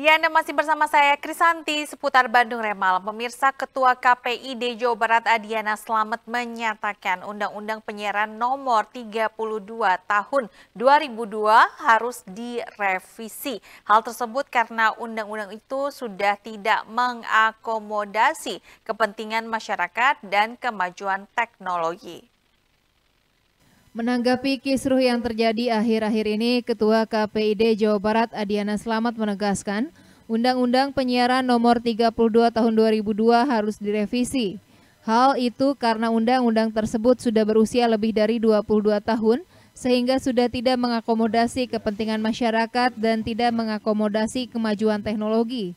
Ya, Anda masih bersama saya Krisanti seputar Bandung Remal. Pemirsa Ketua KPID Jawa Barat Adiana Slamet menyatakan Undang-Undang Penyiaran Nomor 32 Tahun 2002 harus direvisi. Hal tersebut karena undang-undang itu sudah tidak mengakomodasi kepentingan masyarakat dan kemajuan teknologi. Menanggapi kisruh yang terjadi akhir-akhir ini, Ketua KPID Jawa Barat Adiana Slamet menegaskan, Undang-Undang Penyiaran Nomor 32 Tahun 2002 harus direvisi. Hal itu karena undang-undang tersebut sudah berusia lebih dari 22 tahun, sehingga sudah tidak mengakomodasi kepentingan masyarakat dan tidak mengakomodasi kemajuan teknologi.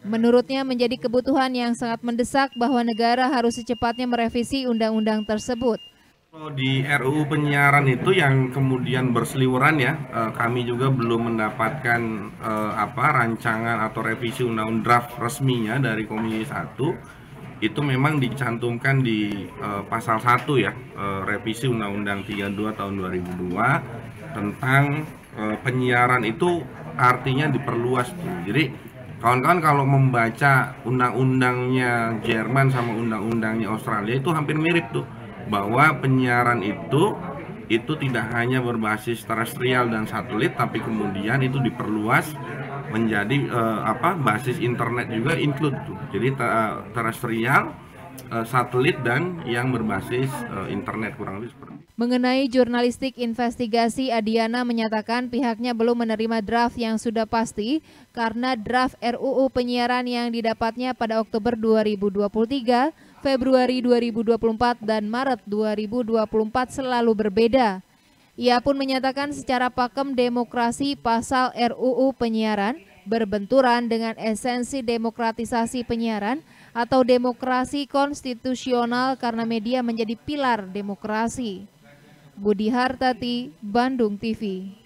Menurutnya menjadi kebutuhan yang sangat mendesak bahwa negara harus secepatnya merevisi undang-undang tersebut. Kalau di RU penyiaran itu yang kemudian berseliweran ya, eh, kami juga belum mendapatkan eh, apa rancangan atau revisi undang-undang draft resminya dari Komisi 1 itu memang dicantumkan di eh, pasal 1 ya, revisi undang-undang 32 tahun 2002 tentang penyiaran itu artinya diperluas tuh. Jadi kawan-kawan kalau membaca undang-undangnya Jerman sama undang-undangnya Australia itu hampir mirip tuh bahwa penyiaran itu itu tidak hanya berbasis terestrial dan satelit tapi kemudian itu diperluas menjadi uh, apa basis internet juga include Jadi terestrial Eh, satelit dan yang berbasis eh, internet kurang lebih seperti itu. Mengenai jurnalistik investigasi, Adiana menyatakan pihaknya belum menerima draft yang sudah pasti karena draft RUU penyiaran yang didapatnya pada Oktober 2023, Februari 2024, dan Maret 2024 selalu berbeda. Ia pun menyatakan secara pakem demokrasi pasal RUU penyiaran berbenturan dengan esensi demokratisasi penyiaran atau demokrasi konstitusional karena media menjadi pilar demokrasi. Budi Hartati, Bandung TV.